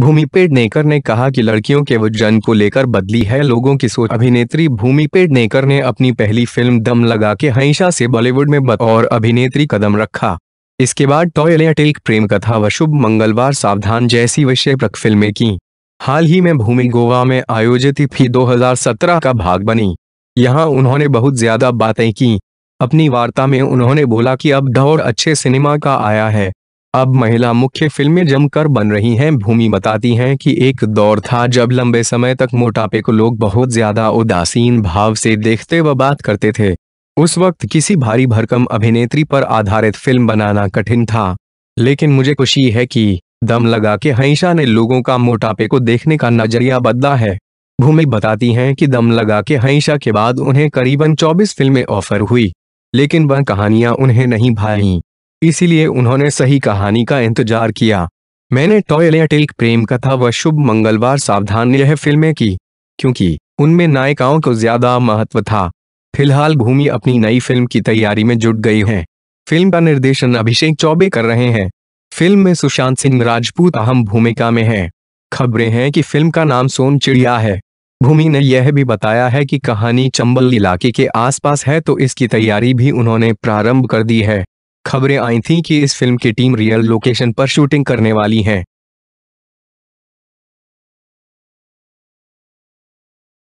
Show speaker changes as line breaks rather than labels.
भूमि पेडनेकर ने कहा कि लड़कियों के वजन को लेकर बदली है लोगों की सोच अभिनेत्री भूमि पेडनेकर ने अपनी पहली फिल्म दम लगा के हईशा से बॉलीवुड में और अभिनेत्री कदम रखा इसके बाद टॉयलेट एक प्रेम कथा व शुभ मंगलवार सावधान जैसी विषय पर फिल्में की हाल ही में भूमि गोवा में आयोजित फी 2017 का भाग बनी यहाँ उन्होंने बहुत ज्यादा बातें की अपनी वार्ता में उन्होंने बोला कि अब दौड़ अच्छे सिनेमा का आया है अब महिला मुख्य फिल्में जमकर बन रही हैं भूमि बताती हैं कि एक दौर था जब लंबे समय तक मोटापे को लोग बहुत ज्यादा उदासीन भाव से देखते व बात करते थे उस वक्त किसी भारी भरकम अभिनेत्री पर आधारित फिल्म बनाना कठिन था लेकिन मुझे खुशी है कि दम लगा के हईशा ने लोगों का मोटापे को देखने का नजरिया बदला है भूमि बताती हैं कि दम लगा के हईशा के बाद उन्हें करीबन 24 फिल्में ऑफर हुई लेकिन वह कहानियां उन्हें नहीं भाई इसीलिए उन्होंने सही कहानी का इंतजार किया मैंने टॉयलेट प्रेम कथा व शुभ मंगलवार सावधान यह फिल्में की क्योंकि उनमें नायिकाओं को ज्यादा महत्व था फिलहाल भूमि अपनी नई फिल्म की तैयारी में जुट गई है फिल्म का निर्देशन अभिषेक चौबे कर रहे हैं फिल्म में सुशांत सिंह राजपूत अहम भूमिका में हैं खबरें हैं कि फिल्म का नाम सोन चिड़िया है भूमि ने यह भी बताया है कि कहानी चंबल इलाके के आसपास है तो इसकी तैयारी भी उन्होंने प्रारंभ कर दी है खबरें आई थीं कि इस फिल्म की टीम रियल लोकेशन पर शूटिंग करने वाली है